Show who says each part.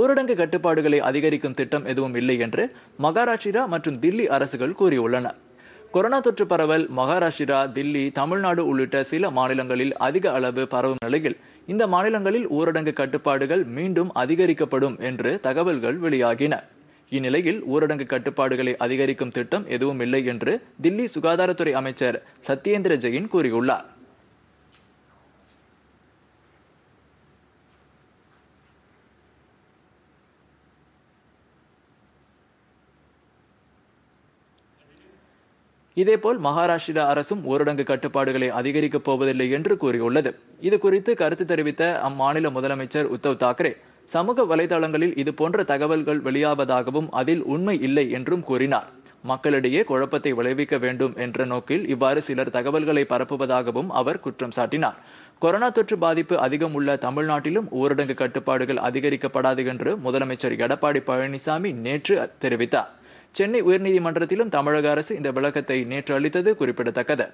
Speaker 1: ஊரடங்கு கட்டுப்பாடுகளை அதிகரிக்கும் திட்டம் எதுவும் இல்லை என்று மகாராஷ்டிரா மற்றும் தில்லி அரசுகள் கூறியுள்ளன கொரோனா தொற்று பரவல் மகாராஷ்டிரா தில்லி தமிழ்நாடு உள்ளிட்ட சில மாநிலங்களில் அதிக அளவு பரவும் நிலையில் இந்த மாநிலங்களில் ஊரடங்கு கட்டுப்பாடுகள் மீண்டும் அதிகரிக்கப்படும் என்று தகவல்கள் வெளியாகின இந்நிலையில் ஊரடங்கு கட்டுப்பாடுகளை அதிகரிக்கும் திட்டம் எதுவும் இல்லை என்று தில்லி சுகாதாரத்துறை அமைச்சர் சத்யேந்திர ஜெயின் கூறியுள்ளார் இதேபோல் மகாராஷ்டிரா அரசும் ஊரடங்கு கட்டுப்பாடுகளை அதிகரிக்கப் போவதில்லை என்று கூறியுள்ளது இது குறித்து கருத்து தெரிவித்த அம்மாநில முதலமைச்சர் உத்தவ் தாக்கரே சமூக வலைதளங்களில் இதுபோன்ற தகவல்கள் வெளியாவதாகவும் அதில் உண்மை இல்லை என்றும் கூறினார் மக்களிடையே குழப்பத்தை விளைவிக்க வேண்டும் என்ற நோக்கில் இவ்வாறு சிலர் தகவல்களை பரப்புவதாகவும் அவர் குற்றம் சாட்டினார் கொரோனா தொற்று பாதிப்பு அதிகம் உள்ள தமிழ்நாட்டிலும் ஊரடங்கு கட்டுப்பாடுகள் அதிகரிக்கப்படாது என்று முதலமைச்சர் எடப்பாடி பழனிசாமி நேற்று தெரிவித்தார் சென்னை உயர்நீதிமன்றத்திலும் தமிழக அரசு இந்த விளக்கத்தை நேற்று அளித்தது குறிப்பிடத்தக்கது